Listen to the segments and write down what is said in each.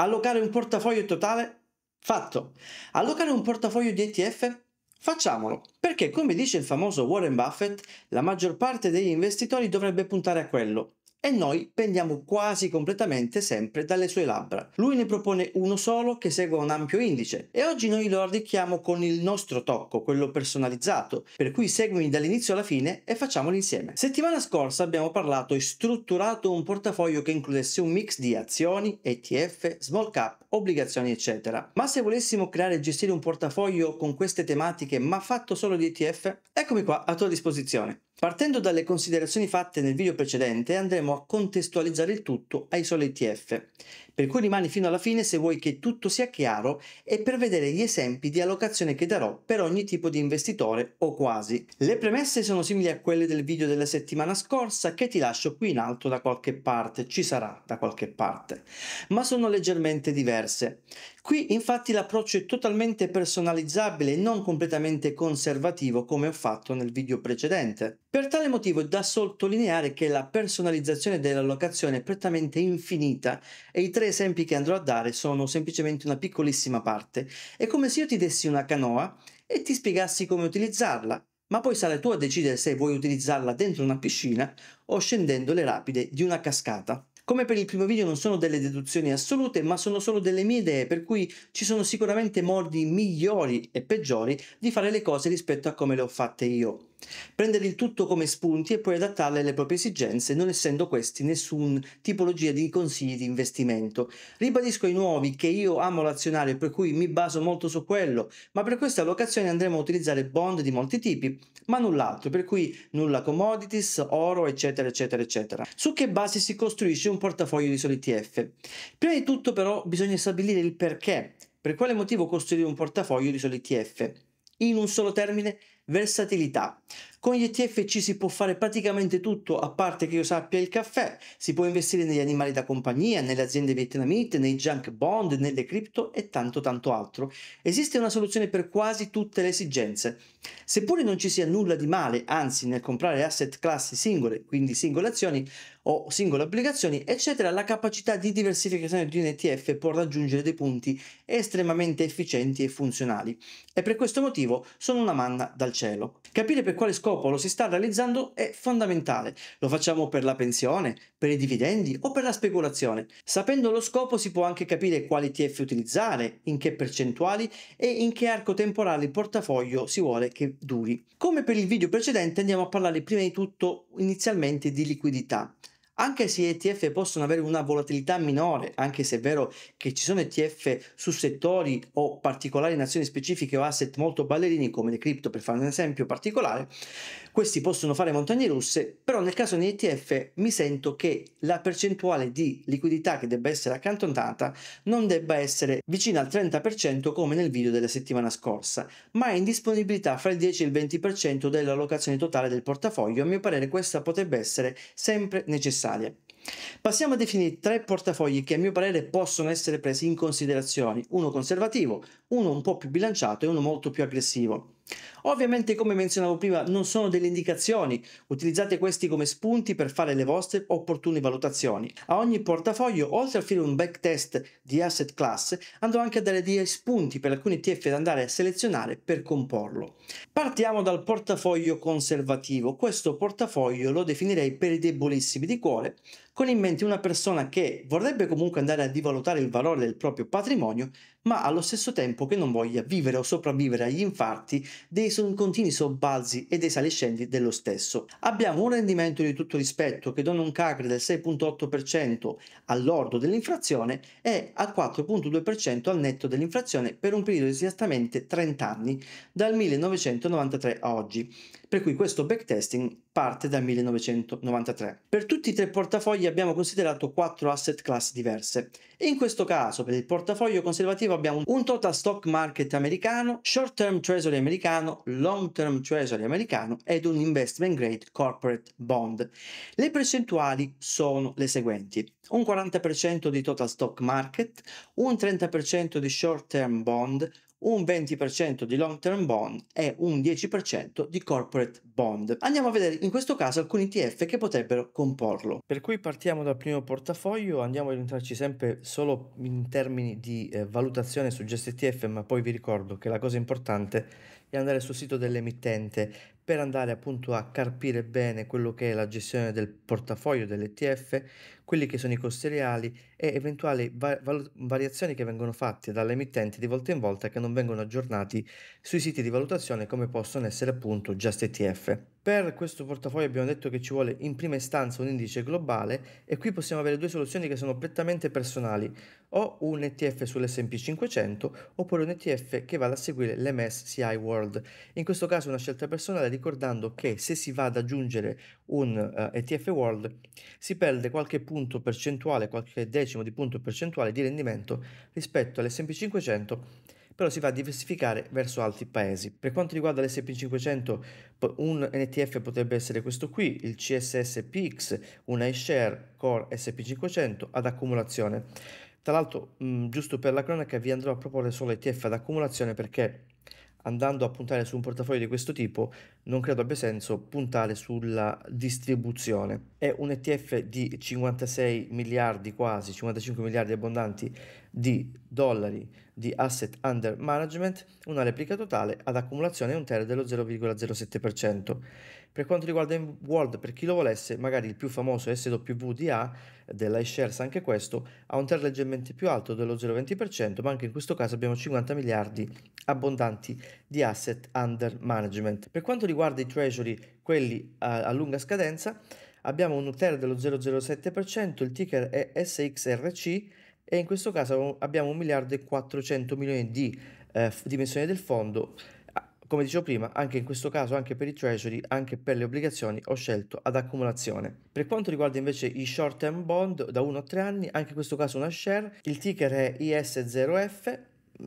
Allocare un portafoglio totale? Fatto. Allocare un portafoglio di ETF? Facciamolo, perché come dice il famoso Warren Buffett, la maggior parte degli investitori dovrebbe puntare a quello e noi pendiamo quasi completamente sempre dalle sue labbra. Lui ne propone uno solo che segue un ampio indice e oggi noi lo arricchiamo con il nostro tocco, quello personalizzato, per cui seguimi dall'inizio alla fine e facciamolo insieme. Settimana scorsa abbiamo parlato e strutturato un portafoglio che includesse un mix di azioni, ETF, small cap, obbligazioni eccetera. Ma se volessimo creare e gestire un portafoglio con queste tematiche ma fatto solo di ETF, eccomi qua a tua disposizione. Partendo dalle considerazioni fatte nel video precedente andremo a contestualizzare il tutto ai soli ETF, per cui rimani fino alla fine se vuoi che tutto sia chiaro e per vedere gli esempi di allocazione che darò per ogni tipo di investitore o quasi. Le premesse sono simili a quelle del video della settimana scorsa che ti lascio qui in alto da qualche parte, ci sarà da qualche parte, ma sono leggermente diverse. Qui infatti l'approccio è totalmente personalizzabile e non completamente conservativo come ho fatto nel video precedente. Per tale motivo è da sottolineare che la personalizzazione della locazione è prettamente infinita e i tre esempi che andrò a dare sono semplicemente una piccolissima parte. È come se io ti dessi una canoa e ti spiegassi come utilizzarla, ma poi sarai tu a decidere se vuoi utilizzarla dentro una piscina o scendendo le rapide di una cascata. Come per il primo video non sono delle deduzioni assolute, ma sono solo delle mie idee, per cui ci sono sicuramente modi migliori e peggiori di fare le cose rispetto a come le ho fatte io prendere il tutto come spunti e poi adattarle alle proprie esigenze, non essendo questi nessun tipologia di consigli di investimento. Ribadisco ai nuovi che io amo l'azionario, per cui mi baso molto su quello, ma per questa allocazione andremo a utilizzare bond di molti tipi, ma null'altro, per cui nulla commodities, oro, eccetera, eccetera, eccetera. Su che basi si costruisce un portafoglio di soli ETF? Prima di tutto però bisogna stabilire il perché, per quale motivo costruire un portafoglio di soli ETF. In un solo termine, Versatilità. Con gli ETF ci si può fare praticamente tutto, a parte che io sappia il caffè, si può investire negli animali da compagnia, nelle aziende vietnamite, nei junk bond, nelle cripto e tanto tanto altro. Esiste una soluzione per quasi tutte le esigenze. Seppure non ci sia nulla di male, anzi nel comprare asset classi singole, quindi singole azioni o singole obbligazioni, eccetera, la capacità di diversificazione di un ETF può raggiungere dei punti estremamente efficienti e funzionali. E per questo motivo sono una manna dal cielo. Capire per quale scopo scopo lo si sta realizzando è fondamentale. Lo facciamo per la pensione, per i dividendi o per la speculazione. Sapendo lo scopo si può anche capire quali TF utilizzare, in che percentuali e in che arco temporale il portafoglio si vuole che duri. Come per il video precedente andiamo a parlare prima di tutto inizialmente di liquidità anche se gli ETF possono avere una volatilità minore, anche se è vero che ci sono ETF su settori o particolari nazioni specifiche o asset molto ballerini come le cripto per fare un esempio particolare, questi possono fare montagne russe, però nel caso di ETF mi sento che la percentuale di liquidità che debba essere accantonata non debba essere vicina al 30% come nel video della settimana scorsa, ma è in disponibilità fra il 10 e il 20% dell'allocazione totale del portafoglio, a mio parere questa potrebbe essere sempre necessaria. Italia. Passiamo a definire tre portafogli che a mio parere possono essere presi in considerazione, uno conservativo, uno un po' più bilanciato e uno molto più aggressivo. Ovviamente, come menzionavo prima, non sono delle indicazioni, utilizzate questi come spunti per fare le vostre opportune valutazioni. A ogni portafoglio, oltre a offrire un backtest di asset class, andrò anche a dare dei spunti per alcuni TF da andare a selezionare per comporlo. Partiamo dal portafoglio conservativo. Questo portafoglio lo definirei per i debolissimi di cuore, con in mente una persona che vorrebbe comunque andare a divalutare il valore del proprio patrimonio ma allo stesso tempo che non voglia vivere o sopravvivere agli infarti dei continui sobbalzi e dei saliscendi dello stesso. Abbiamo un rendimento di tutto rispetto che dona un CAGR del 6.8% all'ordo dell'inflazione e al 4.2% al netto dell'inflazione per un periodo di esattamente 30 anni, dal 1993 a oggi, per cui questo backtesting parte dal 1993. Per tutti i tre portafogli abbiamo considerato quattro asset class diverse in questo caso per il portafoglio conservativo quindi abbiamo un total stock market americano, short term treasury americano, long term treasury americano ed un investment grade corporate bond. Le percentuali sono le seguenti. Un 40% di total stock market, un 30% di short term bond, un 20% di long term bond e un 10% di corporate bond. Andiamo a vedere in questo caso alcuni ETF che potrebbero comporlo. Per cui partiamo dal primo portafoglio, andiamo ad orientarci sempre solo in termini di eh, valutazione su gest ETF, ma poi vi ricordo che la cosa importante è andare sul sito dell'emittente per andare appunto a carpire bene quello che è la gestione del portafoglio dell'ETF, quelli che sono i costi reali e eventuali va- variazioni che vengono fatte dall'emittente di volta in volta che non vengono aggiornati sui siti di valutazione come possono essere appunto Just ETF. Per questo portafoglio abbiamo detto che ci vuole in prima istanza un indice globale e qui possiamo avere due soluzioni che sono prettamente personali, o un ETF sull'SP 500 oppure un ETF che vada a seguire l'MSCI World. In questo caso è una scelta personale ricordando che se si va ad aggiungere un uh, eh, ETF World si perde qualche punto percentuale, qualche decimo di punto percentuale di rendimento rispetto all'SP 500 però si va a diversificare verso altri paesi. Per quanto riguarda l'SP 500, un ETF potrebbe essere questo qui, il CSS PX, un iShare Core SP 500 ad accumulazione. Tra l'altro, mh, giusto per la cronaca, vi andrò a proporre solo ETF ad accumulazione perché andando a puntare su un portafoglio di questo tipo, non credo abbia senso puntare sulla distribuzione. È un ETF di 56 miliardi quasi, 55 miliardi abbondanti di dollari di asset under management, una replica totale ad accumulazione e un TER dello 0,07%. Per quanto riguarda World, per chi lo volesse, magari il più famoso SWDA della iShares, anche questo, ha un TER leggermente più alto dello 0,20%, ma anche in questo caso abbiamo 50 miliardi abbondanti di asset under management. Per quanto riguarda i treasury, quelli a, a lunga scadenza, abbiamo un TER dello 0,07%, il ticker è SXRC e in questo caso abbiamo 1 miliardo e 400 milioni di eh, dimensione del fondo come dicevo prima, anche in questo caso, anche per i treasury, anche per le obbligazioni, ho scelto ad accumulazione. Per quanto riguarda invece i short term bond da 1 a 3 anni, anche in questo caso una share, il ticker è IS0F,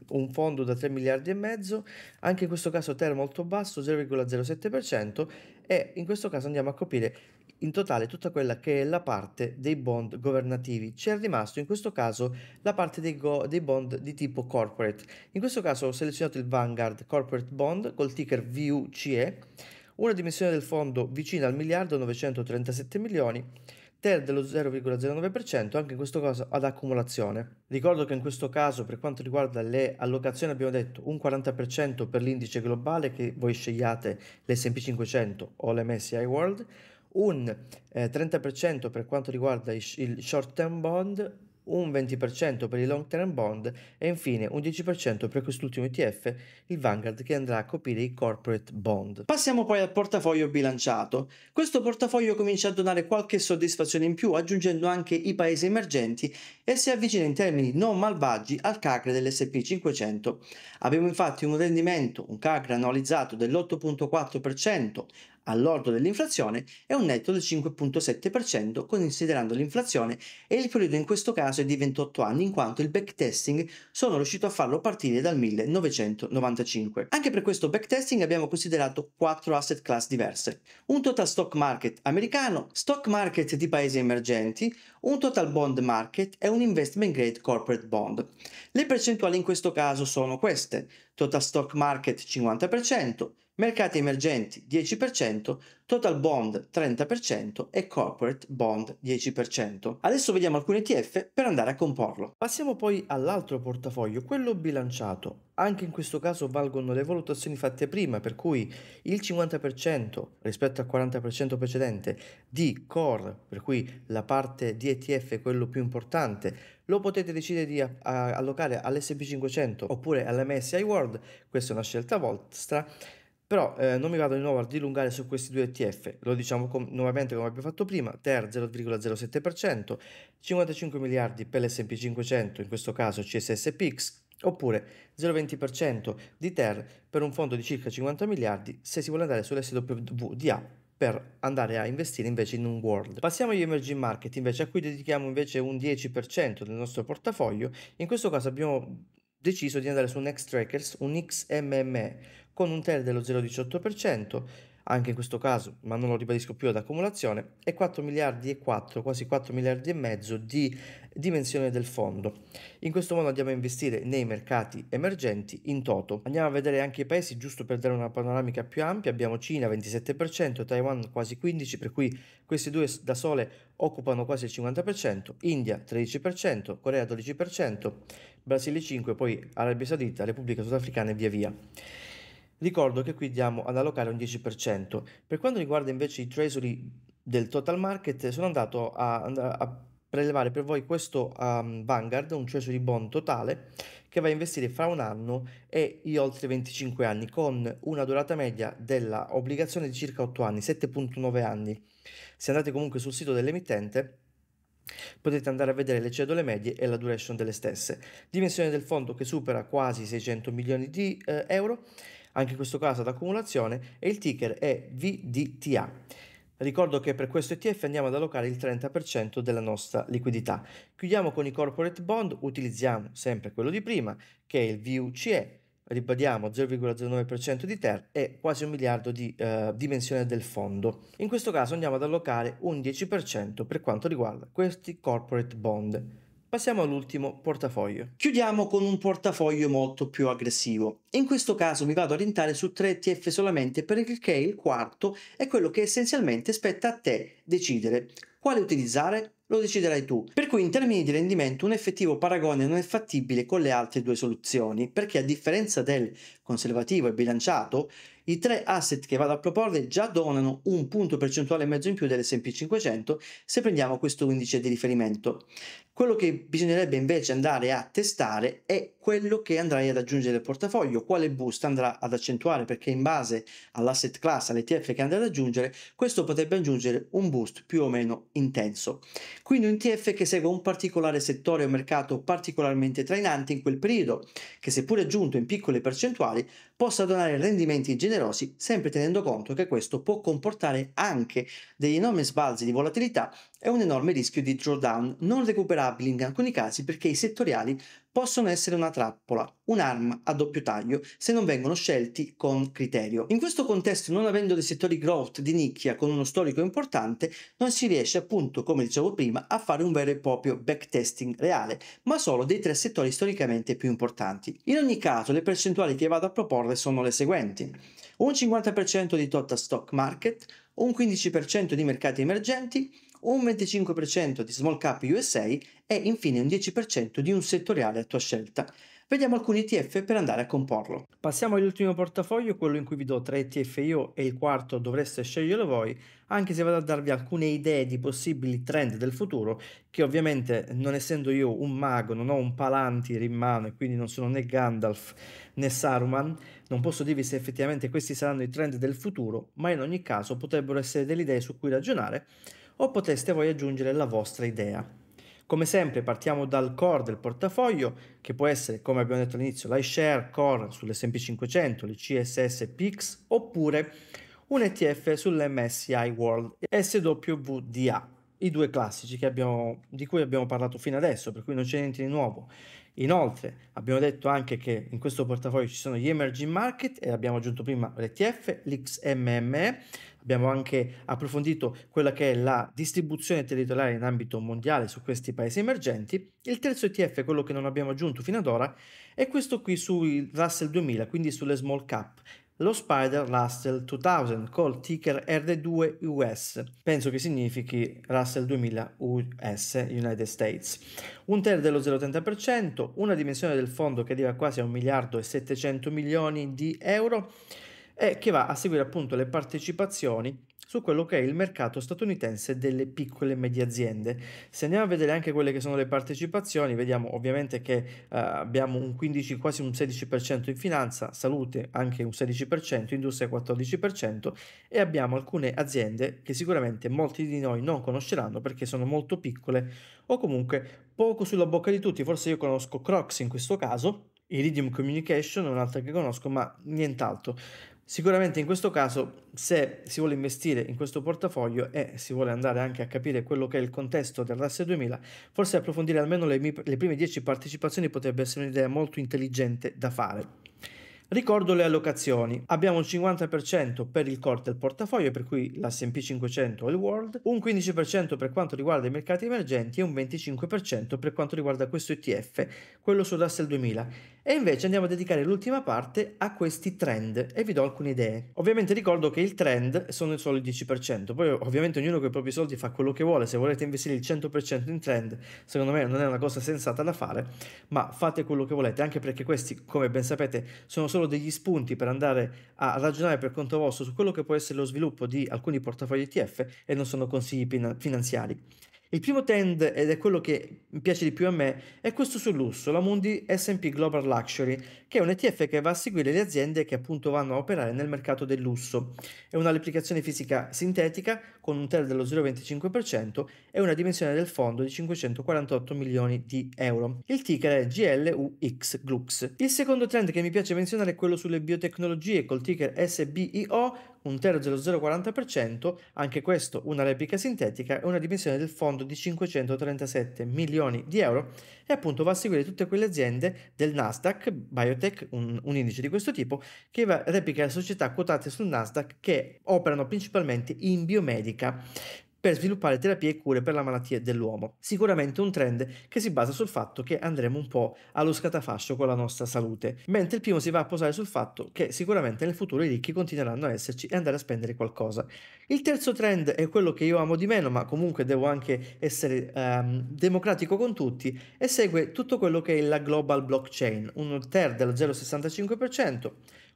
un fondo da 3 miliardi e mezzo, anche in questo caso TER molto basso, 0,07% e in questo caso andiamo a coprire in totale tutta quella che è la parte dei bond governativi. Ci è rimasto in questo caso la parte dei, go- dei, bond di tipo corporate. In questo caso ho selezionato il Vanguard Corporate Bond col ticker VUCE, una dimensione del fondo vicina al miliardo 937 milioni, TER dello 0,09%, anche in questo caso ad accumulazione. Ricordo che in questo caso per quanto riguarda le allocazioni abbiamo detto un 40% per l'indice globale che voi scegliate l'S&P 500 o l'MSI World, un eh, 30% per quanto riguarda il, il short term bond, un 20% per i long term bond e infine un 10% per quest'ultimo ETF, il Vanguard, che andrà a coprire i corporate bond. Passiamo poi al portafoglio bilanciato. Questo portafoglio comincia a donare qualche soddisfazione in più, aggiungendo anche i paesi emergenti e si avvicina in termini non malvagi al CAGR dell'SP 500. Abbiamo infatti un rendimento, un CAGR annualizzato dell'8.4% all'ordo dell'inflazione è un netto del 5.7% considerando l'inflazione e il periodo in questo caso è di 28 anni in quanto il backtesting sono riuscito a farlo partire dal 1995. Anche per questo backtesting abbiamo considerato quattro asset class diverse. Un total stock market americano, stock market di paesi emergenti, un total bond market e un investment grade corporate bond. Le percentuali in questo caso sono queste, total stock market 50%, mercati emergenti 10%, total bond 30% e corporate bond 10%. Adesso vediamo alcuni ETF per andare a comporlo. Passiamo poi all'altro portafoglio, quello bilanciato. Anche in questo caso valgono le valutazioni fatte prima, per cui il 50% rispetto al 40% precedente di core, per cui la parte di ETF è quello più importante, lo potete decidere di allocare all'SP500 oppure all'MSI World, questa è una scelta vostra però eh, non mi vado di nuovo a dilungare su questi due ETF, lo diciamo com- nuovamente come abbiamo fatto prima, TER 0,07%, 55 miliardi per l'S&P 500, in questo caso CSS PIX, oppure 0,20% di TER per un fondo di circa 50 miliardi se si vuole andare sull'SWDA per andare a investire invece in un world. Passiamo agli emerging market invece a cui dedichiamo invece un 10% del nostro portafoglio, in questo caso abbiamo deciso di andare su un X-Trackers, un XMME, con un TER dello 0,18%, anche in questo caso, ma non lo ribadisco più ad accumulazione, e 4 miliardi e 4, quasi 4 miliardi e mezzo di dimensione del fondo. In questo modo andiamo a investire nei mercati emergenti in toto. Andiamo a vedere anche i paesi, giusto per dare una panoramica più ampia, abbiamo Cina 27%, Taiwan quasi 15%, per cui questi due da sole occupano quasi il 50%, India 13%, Corea 12%, Brasile 5%, poi Arabia Saudita, Repubblica Sudafricana e via via. Ricordo che qui diamo ad allocare un 10%. Per quanto riguarda invece i treasury del total market, sono andato a, a prelevare per voi questo um, Vanguard, un treasury bond totale che va a investire fra un anno e gli oltre 25 anni con una durata media della obbligazione di circa 8 anni, 7.9 anni. Se andate comunque sul sito dell'emittente potete andare a vedere le cedole medie e la duration delle stesse. Dimensione del fondo che supera quasi 600 milioni di eh, euro anche in questo caso ad accumulazione, e il ticker è VDTA. Ricordo che per questo ETF andiamo ad allocare il 30% della nostra liquidità. Chiudiamo con i corporate bond, utilizziamo sempre quello di prima, che è il VUCE, ribadiamo 0,09% di TER e quasi un miliardo di eh, dimensione del fondo. In questo caso andiamo ad allocare un 10% per quanto riguarda questi corporate bond. Passiamo all'ultimo portafoglio. Chiudiamo con un portafoglio molto più aggressivo. In questo caso mi vado a orientare su 3 ETF solamente perché il quarto è quello che essenzialmente spetta a te decidere. Quale utilizzare? Lo deciderai tu. Per cui in termini di rendimento un effettivo paragone non è fattibile con le altre due soluzioni, perché a differenza del conservativo e bilanciato, i tre asset che vado a proporre già donano un punto percentuale e mezzo in più dell'S&P 500 se prendiamo questo indice di riferimento. Quello che bisognerebbe invece andare a testare è quello che andrai ad aggiungere al portafoglio, quale boost andrà ad accentuare, perché in base all'asset class, all'ETF che andrai ad aggiungere, questo potrebbe aggiungere un boost più o meno intenso. Quindi un ETF che segue un particolare settore o mercato particolarmente trainante in quel periodo, che seppur aggiunto in piccole percentuali, possa donare rendimenti generosi, sempre tenendo conto che questo può comportare anche degli enormi sbalzi di volatilità è un enorme rischio di drawdown non recuperabile in alcuni casi perché i settoriali possono essere una trappola, un'arma a doppio taglio se non vengono scelti con criterio. In questo contesto, non avendo dei settori growth di nicchia con uno storico importante, non si riesce appunto, come dicevo prima, a fare un vero e proprio backtesting reale, ma solo dei tre settori storicamente più importanti. In ogni caso, le percentuali che vado a proporre sono le seguenti. Un 50% di total stock market, un 15% di mercati emergenti, un 25% di small cap USA e infine un 10% di un settoriale a tua scelta. Vediamo alcuni ETF per andare a comporlo. Passiamo all'ultimo portafoglio, quello in cui vi do tre ETF io e il quarto dovreste sceglierlo voi, anche se vado a darvi alcune idee di possibili trend del futuro, che ovviamente non essendo io un mago, non ho un palantir in mano e quindi non sono né Gandalf né Saruman, non posso dirvi se effettivamente questi saranno i trend del futuro, ma in ogni caso potrebbero essere delle idee su cui ragionare o potreste voi aggiungere la vostra idea. Come sempre partiamo dal core del portafoglio che può essere, come abbiamo detto all'inizio, l'iShare Core sull'S&P 500, il CSS PIX oppure un ETF sull'MSCI World SWDA, i due classici abbiamo, di cui abbiamo parlato fino adesso, per cui non c'è niente di nuovo. Inoltre abbiamo detto anche che in questo portafoglio ci sono gli emerging market e abbiamo aggiunto prima l'ETF, l'XMME, abbiamo anche approfondito quella che è la distribuzione territoriale in ambito mondiale su questi paesi emergenti. Il terzo ETF, quello che non abbiamo aggiunto fino ad ora, è questo qui sul Russell 2000, quindi sulle small cap lo Spider Russell 2000 col ticker RD2 US, penso che significhi Russell 2000 US United States, un TER dello 0,30%, una dimensione del fondo che arriva quasi a 1 miliardo e 700 milioni di euro e che va a seguire appunto le partecipazioni su quello che è il mercato statunitense delle piccole e medie aziende. Se andiamo a vedere anche quelle che sono le partecipazioni, vediamo ovviamente che eh, abbiamo un 15, quasi un 16% in finanza, salute anche un 16%, industria 14% e abbiamo alcune aziende che sicuramente molti di noi non conosceranno perché sono molto piccole o comunque poco sulla bocca di tutti, forse io conosco Crocs in questo caso, Iridium Communication è un'altra che conosco, ma nient'altro. Sicuramente in questo caso, se si vuole investire in questo portafoglio e si vuole andare anche a capire quello che è il contesto del RAS 2000, forse approfondire almeno le, mie, le prime 10 partecipazioni potrebbe essere un'idea molto intelligente da fare. Ricordo le allocazioni. Abbiamo un 50% per il core del portafoglio, per cui l'SP 500 e il World, un 15% per quanto riguarda i mercati emergenti e un 25% per quanto riguarda questo ETF, quello su Russell 2000. E invece andiamo a dedicare l'ultima parte a questi trend e vi do alcune idee. Ovviamente ricordo che il trend sono solo il 10%, poi ovviamente ognuno con i propri soldi fa quello che vuole, se volete investire il 100% in trend, secondo me non è una cosa sensata da fare, ma fate quello che volete, anche perché questi, come ben sapete, sono solo degli spunti per andare a ragionare per conto vostro su quello che può essere lo sviluppo di alcuni portafogli ETF e non sono consigli finanziari. Il primo trend, ed è quello che piace di più a me, è questo sul lusso, la Mundi SP Global Luxury, che è un ETF che va a seguire le aziende che appunto vanno a operare nel mercato del lusso. È un'applicazione fisica sintetica con un TER dello 0,25% e una dimensione del fondo di 548 milioni di euro. Il ticker è GLUX Glux. Il secondo trend che mi piace menzionare è quello sulle biotecnologie col ticker SBIO un tero dello 0,40%, anche questo una replica sintetica e una dimensione del fondo di 537 milioni di euro e appunto va a seguire tutte quelle aziende del Nasdaq, Biotech, un, un indice di questo tipo, che replica le società quotate sul Nasdaq che operano principalmente in biomedica per sviluppare terapie e cure per la malattia dell'uomo. Sicuramente un trend che si basa sul fatto che andremo un po' allo scatafascio con la nostra salute, mentre il primo si va a posare sul fatto che sicuramente nel futuro i ricchi continueranno a esserci e andare a spendere qualcosa. Il terzo trend è quello che io amo di meno, ma comunque devo anche essere um, democratico con tutti, e segue tutto quello che è la global blockchain, un TER del 0,65%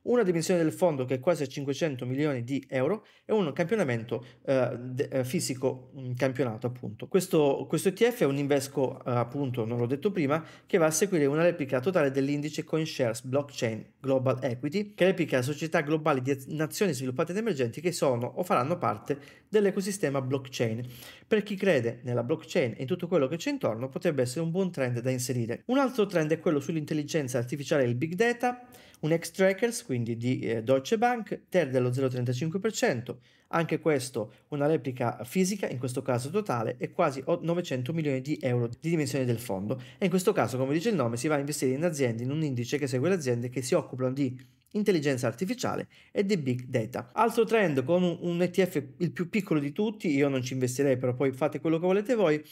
una dimensione del fondo che è quasi a 500 milioni di euro e un campionamento eh, eh fisico mm, campionato appunto. Questo, questo, ETF è un invesco eh, appunto, non l'ho detto prima, che va a seguire una replica totale dell'indice CoinShares Blockchain Global Equity, che replica società globali di nazioni sviluppate ed emergenti che sono o faranno parte dell'ecosistema blockchain. Per chi crede nella blockchain e in tutto quello che c'è intorno potrebbe essere un buon trend da inserire. Un altro trend è quello sull'intelligenza artificiale e il big data un ex-trackers quindi di eh, Deutsche Bank TER dello 0,35%, anche questo una replica fisica, in questo caso totale, e quasi 900 milioni di euro di dimensione del fondo. E in questo caso, come dice il nome, si va a investire in aziende, in un indice che segue le aziende che si occupano di intelligenza artificiale e di big data. Altro trend con un, un ETF il più piccolo di tutti, io non ci investirei, però poi fate quello che volete voi,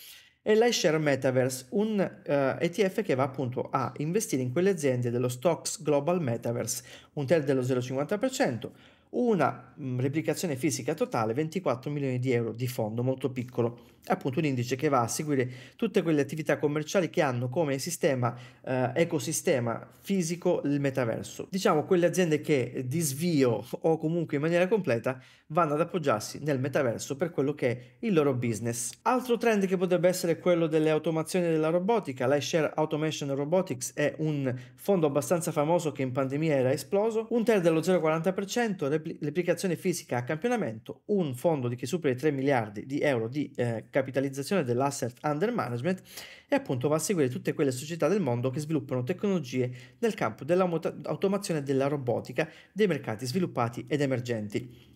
e l'iShare Metaverse, un uh, eh, ETF che va appunto a investire in quelle aziende dello Stocks Global Metaverse, un TER dello 0,50%, una mh, mm, replicazione fisica totale, 24 milioni di euro di fondo, molto piccolo appunto un indice che va a seguire tutte quelle attività commerciali che hanno come sistema eh, ecosistema fisico il metaverso. Diciamo quelle aziende che di svio o comunque in maniera completa vanno ad appoggiarsi nel metaverso per quello che è il loro business. Altro trend che potrebbe essere quello delle automazioni della robotica, l'iShare Automation Robotics è un fondo abbastanza famoso che in pandemia era esploso, un TER dello 0,40%, repl- replicazione fisica a campionamento, un fondo di che supera i 3 miliardi di euro di eh, capitalizzazione dell'asset under management e appunto va a seguire tutte quelle società del mondo che sviluppano tecnologie nel campo dell'automazione e della robotica dei mercati sviluppati ed emergenti.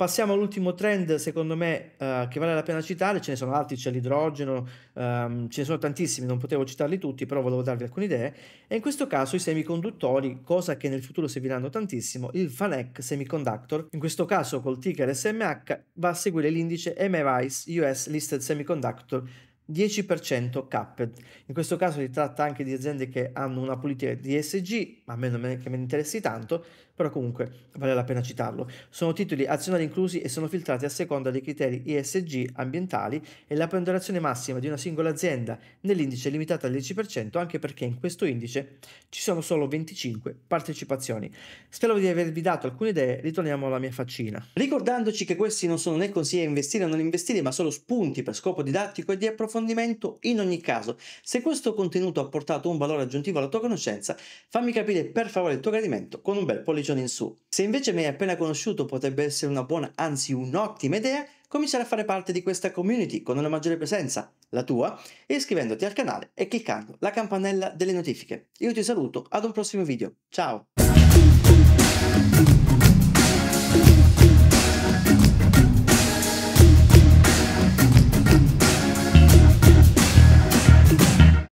Passiamo all'ultimo trend, secondo me, uh, che vale la pena citare, ce ne sono altri, c'è l'idrogeno, um, ce ne sono tantissimi, non potevo citarli tutti, però volevo darvi alcune idee, e in questo caso i semiconduttori, cosa che nel futuro serviranno tantissimo, il FANEC Semiconductor, in questo caso col ticker SMH, va a seguire l'indice MRICE US Listed Semiconductor 10% capped. In questo caso si tratta anche di aziende che hanno una politica di ESG, a me non me, me ne interessi tanto, però comunque vale la pena citarlo. Sono titoli azionari inclusi e sono filtrati a seconda dei criteri ESG ambientali e la ponderazione massima di una singola azienda nell'indice è limitata al 10% anche perché in questo indice ci sono solo 25 partecipazioni. Spero di avervi dato alcune idee, ritorniamo alla mia faccina. Ricordandoci che questi non sono né consigli a investire o non investire, ma solo spunti per scopo didattico e di approfondimento approfondimento in ogni caso. Se questo contenuto ha portato un valore aggiuntivo alla tua conoscenza, fammi capire per favore il tuo gradimento con un bel pollicione in su. Se invece mi hai appena conosciuto potrebbe essere una buona, anzi un'ottima idea, cominciare a fare parte di questa community con una maggiore presenza, la tua, iscrivendoti al canale e cliccando la campanella delle notifiche. Io ti saluto ad un prossimo video. Ciao!